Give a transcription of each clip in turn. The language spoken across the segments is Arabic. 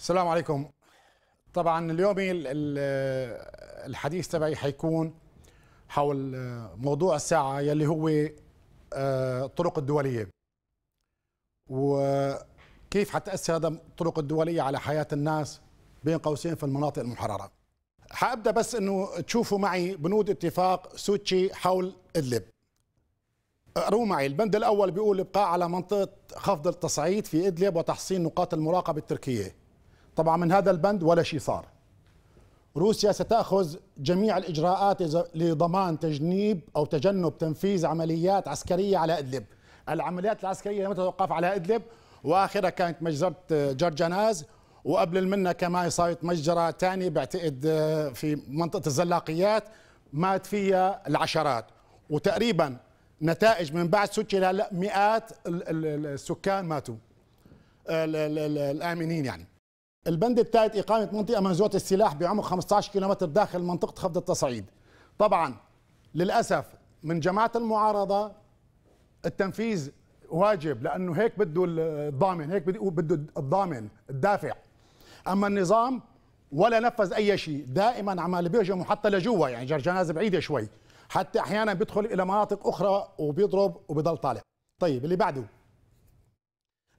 السلام عليكم طبعا اليوم الحديث تبعي حيكون حول موضوع الساعة يلي هو الطرق آه، الدولية وكيف حتأثر هذا الطرق الدولية على حياة الناس بين قوسين في المناطق المحررة حابدأ بس أنه تشوفوا معي بنود اتفاق سوتشي حول إدلب اقروا معي البند الأول بيقول إبقاء على منطقة خفض التصعيد في إدلب وتحصين نقاط المراقبة التركية طبعا من هذا البند ولا شيء صار روسيا ستأخذ جميع الإجراءات لضمان تجنيب أو تجنب تنفيذ عمليات عسكرية على إدلب العمليات العسكرية لم تتوقف على إدلب وآخرها كانت مجزرة جرجناز وقبل المنة كمان صارت مجزرة ثانية بعتقد آه، في منطقة الزلاقيات مات فيها العشرات وتقريبا نتائج من بعد سوتشي مئات السكان ماتوا الآمنين يعني البند الثالث إقامة منطقة منزوعة السلاح بعمق 15 كيلومتر داخل منطقة خفض التصعيد طبعا للأسف من جماعة المعارضة التنفيذ واجب لأنه هيك بده الضامن هيك بده الضامن الدافع أما النظام ولا نفذ أي شيء دائما عمال بيهجموا حتى لجوا يعني جرجاناز بعيدة شوي حتى أحيانا بيدخل إلى مناطق أخرى وبيضرب وبيضل طالع طيب اللي بعده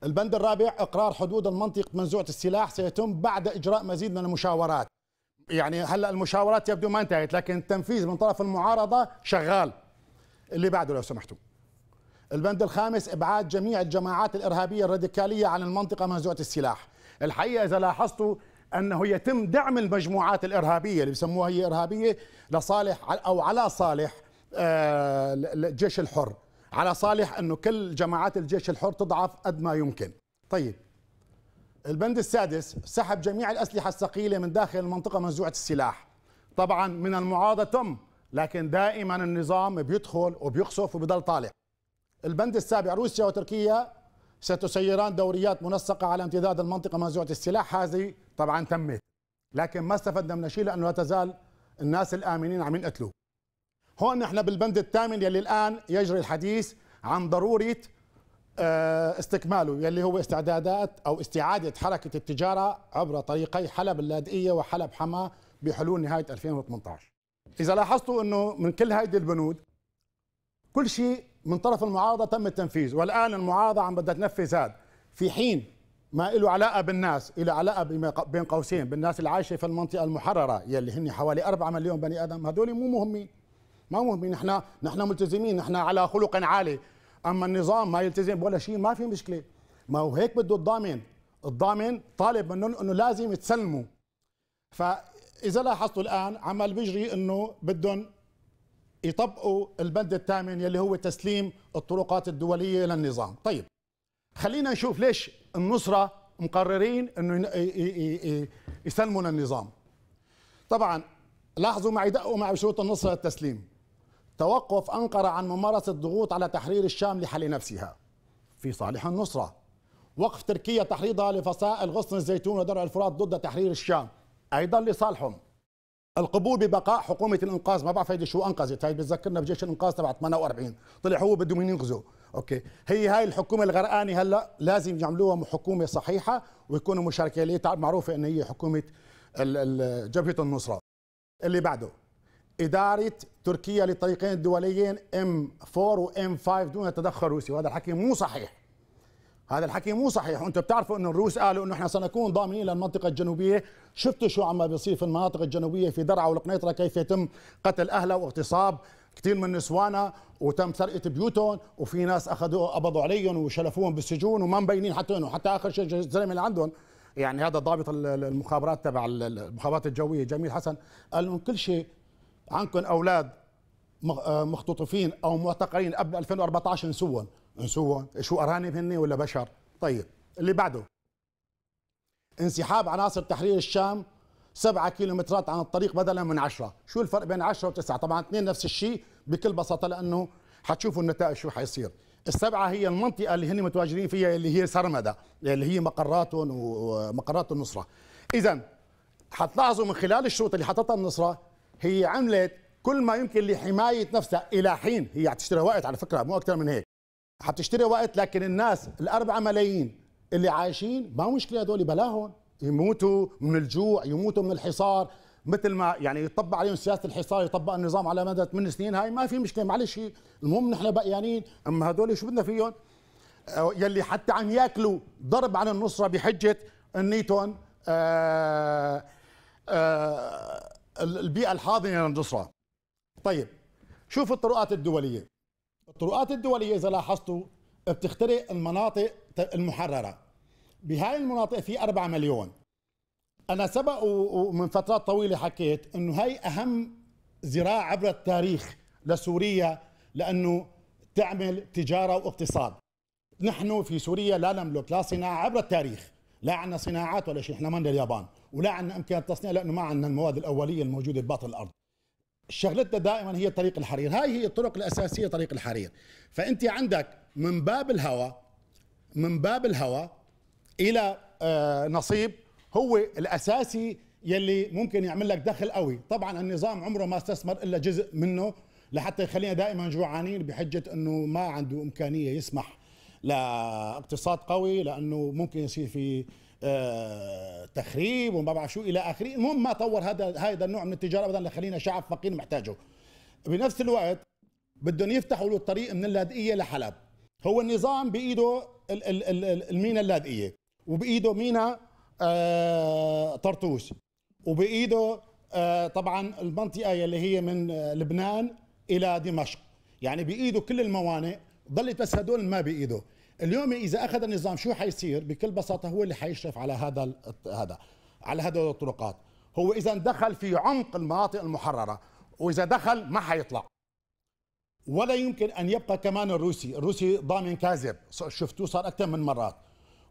البند الرابع اقرار حدود المنطقه منزوعه السلاح سيتم بعد اجراء مزيد من المشاورات يعني هلا المشاورات يبدو ما انتهت لكن التنفيذ من طرف المعارضه شغال اللي بعده لو سمحتوا البند الخامس ابعاد جميع الجماعات الارهابيه الراديكاليه عن المنطقه منزوعه السلاح الحقيقه اذا لاحظتوا انه يتم دعم المجموعات الارهابيه اللي بسموها هي ارهابيه لصالح او على صالح الجيش آه، الحر على صالح انه كل جماعات الجيش الحر تضعف قد ما يمكن طيب البند السادس سحب جميع الأسلحة الثقيلة من داخل المنطقة منزوعة السلاح طبعا من المعاضة تم لكن دائما النظام بيدخل وبيقصف وبيضل طالع البند السابع روسيا وتركيا ستسيران دوريات منسقة على امتداد المنطقة منزوعة السلاح هذه طبعا تمت لكن ما استفدنا من شيء لأنه لا تزال الناس الآمنين عم ينقتلوا هون احنا بالبند الثامن يلي الان يجري الحديث عن ضروره آه، استكماله يلي هو استعدادات او استعاده حركه التجاره عبر طريقي حلب اللاذقيه وحلب حما بحلول نهايه 2018 اذا لاحظتوا انه من كل هيدي البنود كل شيء من طرف المعارضه تم التنفيذ والان المعارضه عم بدها تنفذ هذا في حين ما له علاقه بالناس له علاقه بين قوسين بالناس العايشه في المنطقه المحرره يلي هن حوالي 4 مليون بني ادم هذول مو مهمين ما مهمين نحن نحن ملتزمين نحن على خلق عالي اما النظام ما يلتزم ولا شيء ما في مشكله ما هو هيك بده الضامن الضامن طالب منهم انه لازم يتسلموا فاذا لاحظتوا الان عمل بيجري انه بدهم يطبقوا البند الثامن يلي هو تسليم الطرقات الدوليه للنظام طيب خلينا نشوف ليش النصره مقررين انه يسلموا للنظام طبعا لاحظوا معي دقوا مع شروط النصره للتسليم توقف أنقرة عن ممارسة ضغوط على تحرير الشام لحل نفسها في صالح النصرة وقف تركيا تحريضها لفصائل غصن الزيتون ودرع الفرات ضد تحرير الشام أيضا لصالحهم القبول ببقاء حكومة الإنقاذ ما بعرف هيدي شو أنقذت هي بتذكرنا بجيش الإنقاذ تبع 48 طلع هو بدهم ينقذوا أوكي هي هاي الحكومة الغرقانة هلا لازم يعملوها حكومة صحيحة ويكونوا مشاركة اللي معروفة إن هي حكومة جبهة النصرة اللي بعده إدارة تركيا للطريقين الدوليين M4 وM5 دون تدخل روسي وهذا الحكي مو صحيح هذا الحكي مو صحيح وانتم بتعرفوا انه الروس قالوا انه احنا سنكون ضامنين للمنطقه الجنوبيه شفتوا شو عم بيصير في المناطق الجنوبيه في درعا والقنيطره كيف يتم قتل اهلها واغتصاب كثير من نسوانا وتم سرقه بيوتهم وفي ناس اخذوا قبضوا عليهم وشلفوهم بالسجون وما مبينين حتى انه حتى اخر شيء الزلمه اللي عندهم يعني هذا ضابط المخابرات تبع المخابرات الجويه جميل حسن قال لهم كل شيء عندكم اولاد آه، مختطفين او معتقلين قبل 2014 نسوهم نسوهم شو ارانب هن ولا بشر طيب اللي بعده انسحاب عناصر تحرير الشام سبعة كيلومترات عن الطريق بدلا من عشرة شو الفرق بين عشرة وتسعة طبعا اثنين نفس الشيء بكل بساطه لانه حتشوفوا النتائج شو حيصير السبعه هي المنطقه اللي هن متواجدين فيها اللي هي سرمده اللي هي مقراتهم ومقرات النصره اذا حتلاحظوا من خلال الشروط اللي حطتها النصره هي عملت كل ما يمكن لحمايه نفسها الى حين هي تشتري وقت على فكره مو اكثر من هيك حتشتري وقت لكن الناس الأربعة ملايين اللي عايشين ما مشكله هذول بلاهم يموتوا من الجوع يموتوا من الحصار مثل ما يعني يطبق عليهم سياسه الحصار يطبق النظام على مدى 8 سنين هاي ما في مشكله معلش المهم نحن بقيانين اما هدول شو بدنا فيهم آه، يلي حتى عم ياكلوا ضرب عن النصره بحجه نيتون آآ آه، آآ آه، البيئه الحاضنه للنصره طيب شوف الطرقات الدوليه الطرقات الدوليه اذا لاحظتوا بتخترق المناطق المحرره بهاي المناطق في 4 مليون انا سبق ومن فترات طويله حكيت انه هاي اهم زراعه عبر التاريخ لسوريا لانه تعمل تجاره واقتصاد نحن في سوريا لا نملك لا صناعه عبر التاريخ لا عندنا صناعات ولا شيء احنا من اليابان ولا عندنا امكانيات تصنيع لانه ما عندنا المواد الاوليه الموجوده بباطن الارض شغلتنا دائما هي طريق الحرير هاي هي الطرق الاساسيه طريق الحرير فانت عندك من باب الهواء من باب الهواء الى آه، نصيب هو الاساسي يلي ممكن يعمل لك دخل قوي طبعا النظام عمره ما استثمر الا جزء منه لحتى يخلينا دائما جوعانين بحجه انه ما عنده امكانيه يسمح لاقتصاد قوي لانه ممكن يصير في آه، تخريب وما بعرف شو الى اخره المهم ما طور هذا هذا النوع من التجاره ابدا لخلينا شعب فقير محتاجه بنفس الوقت بدهم يفتحوا له الطريق من اللاذقيه لحلب هو النظام بايده المينا اللاذقيه وبايده مينا آه، طرطوس وبايده آه، طبعا المنطقه اللي هي من لبنان الى دمشق يعني بايده كل الموانئ ضلت بس هدول ما بايده اليوم اذا اخذ النظام شو حيصير بكل بساطه هو اللي حيشرف على هذا هذا على هذه الطرقات هو اذا دخل في عمق المناطق المحرره واذا دخل ما حيطلع ولا يمكن ان يبقى كمان الروسي الروسي ضامن كاذب شفتوه صار اكثر من مرات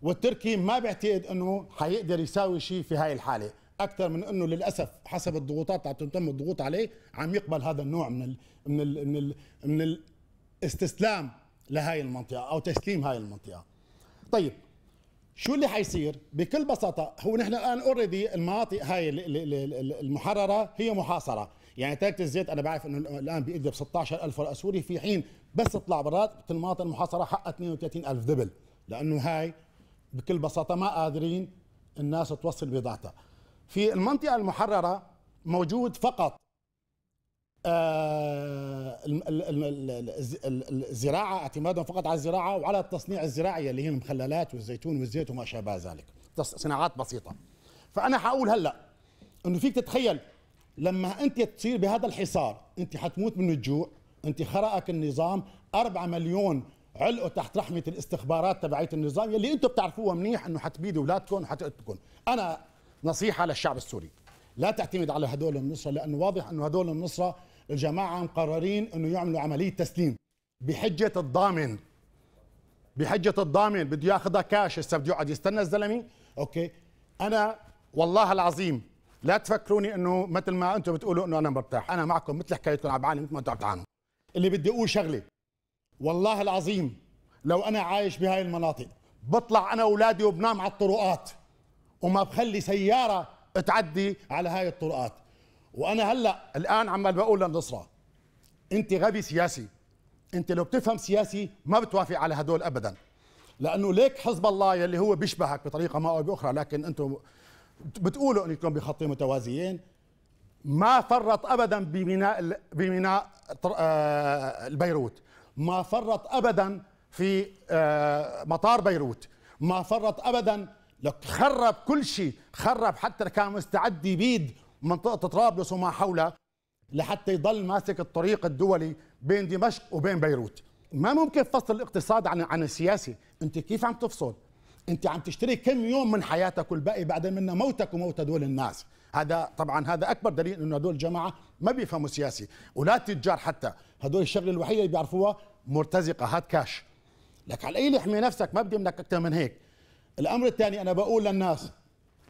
والتركي ما بعتقد انه حيقدر يساوي شيء في هاي الحاله اكثر من انه للاسف حسب الضغوطات اللي تتم الضغوط عليه عم يقبل هذا النوع من الـ من الـ من الـ من الاستسلام لهي المنطقه او تسليم هاي المنطقه طيب شو اللي حيصير بكل بساطه هو نحن الان اوريدي المناطق هاي المحرره هي محاصره يعني تاجة الزيت انا بعرف انه الان بيقدر 16000 ورقه سوري في حين بس تطلع برات المناطق المحاصره حقها 32000 دبل لانه هاي بكل بساطه ما قادرين الناس توصل بضاعتها في المنطقه المحرره موجود فقط آه، الزراعه اعتمادا فقط على الزراعه وعلى التصنيع الزراعي اللي هي المخللات والزيتون والزيت وما شابه ذلك صناعات بسيطه فانا حقول هلا انه فيك تتخيل لما انت تصير بهذا الحصار انت حتموت من الجوع انت خرقك النظام 4 مليون علقوا تحت رحمه الاستخبارات تبعية النظام يلي انتم بتعرفوها منيح انه حتبيدوا اولادكم وحتقتلكم انا نصيحه للشعب السوري لا تعتمد على هدول النصره لانه واضح انه هدول النصره الجماعه مقررين انه يعملوا عمليه تسليم بحجه الضامن بحجه الضامن بده ياخذها كاش هسه بده يقعد يستنى الزلمه اوكي انا والله العظيم لا تفكروني انه مثل ما انتم بتقولوا انه انا مرتاح انا معكم مثل حكايتكم عم بعاني مثل ما انتم عم تعانوا اللي بدي اقول شغله والله العظيم لو انا عايش بهاي المناطق بطلع انا واولادي وبنام على الطرقات وما بخلي سياره تعدي على هاي الطرقات وانا هلا الان عمال بقول للنصره انت غبي سياسي انت لو بتفهم سياسي ما بتوافق على هدول ابدا لانه ليك حزب الله يلي هو بيشبهك بطريقه ما او باخرى لكن انتم بتقولوا انكم بخطين متوازيين ما فرط ابدا بميناء بميناء آه، بيروت ما فرط ابدا في آه، مطار بيروت ما فرط ابدا لك خرب كل شيء خرب حتى كان مستعد يبيد منطقه طرابلس وما حولها لحتى يضل ماسك الطريق الدولي بين دمشق وبين بيروت ما ممكن فصل الاقتصاد عن عن السياسي انت كيف عم تفصل انت عم تشتري كم يوم من حياتك والباقي بعدين منه موتك وموت هدول الناس هذا طبعا هذا اكبر دليل انه هدول الجماعه ما بيفهموا سياسي ولا تجار حتى هدول الشغله الوحيده اللي بيعرفوها مرتزقه هات كاش لك على اي لحمي نفسك ما بدي منك اكثر من هيك الامر الثاني انا بقول للناس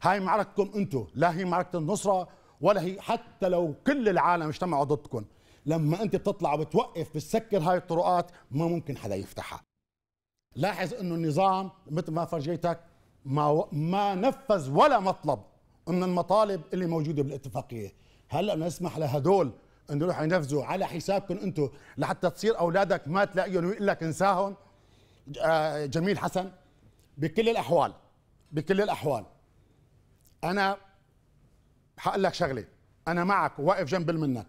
هاي معركتكم انتم لا هي معركه النصره ولا هي حتى لو كل العالم اجتمعوا ضدكم لما انت بتطلع وبتوقف بتسكر هاي الطرقات ما ممكن حدا يفتحها لاحظ انه النظام مثل ما فرجيتك ما و... ما نفذ ولا مطلب من المطالب اللي موجوده بالاتفاقيه هلا نسمح لهدول انه يروحوا ينفذوا على حسابكم انتم لحتى تصير اولادك ما تلاقيهم ويقول لك انساهم آه، جميل حسن بكل الاحوال بكل الاحوال انا هقول لك شغله انا معك واقف جنب منك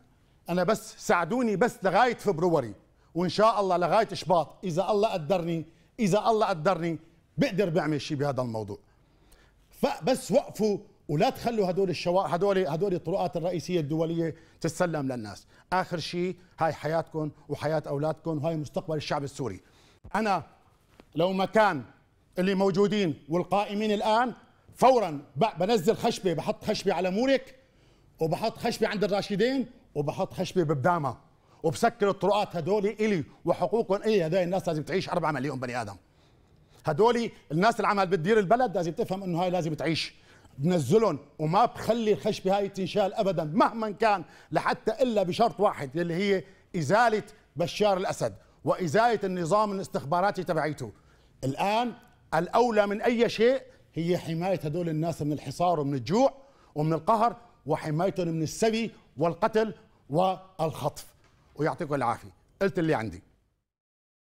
انا بس ساعدوني بس لغايه فبروري وان شاء الله لغايه شباط اذا الله قدرني اذا الله قدرني بقدر بعمل شيء بهذا الموضوع فبس وقفوا ولا تخلوا هدول الشوا هدول هدول الطرقات الرئيسيه الدوليه تتسلم للناس اخر شيء هاي حياتكم وحياه اولادكم وهاي مستقبل الشعب السوري انا لو مكان اللي موجودين والقائمين الان فورا بنزل خشبه بحط خشبه على مورك وبحط خشبه عند الراشدين وبحط خشبه ببدامه وبسكر الطرقات هدول الي وحقوقهم اي هدول الناس لازم تعيش 4 مليون بني ادم هدول الناس اللي العمل بتدير البلد لازم تفهم انه هاي لازم تعيش بنزلهم وما بخلي الخشبه هاي تنشال ابدا مهما كان لحتى الا بشرط واحد اللي هي ازاله بشار الاسد وازاله النظام الاستخباراتي تبعيته الان الاولى من اي شيء هي حماية هدول الناس من الحصار ومن الجوع ومن القهر وحمايتهم من السبي والقتل والخطف ويعطيكم العافية قلت اللي عندي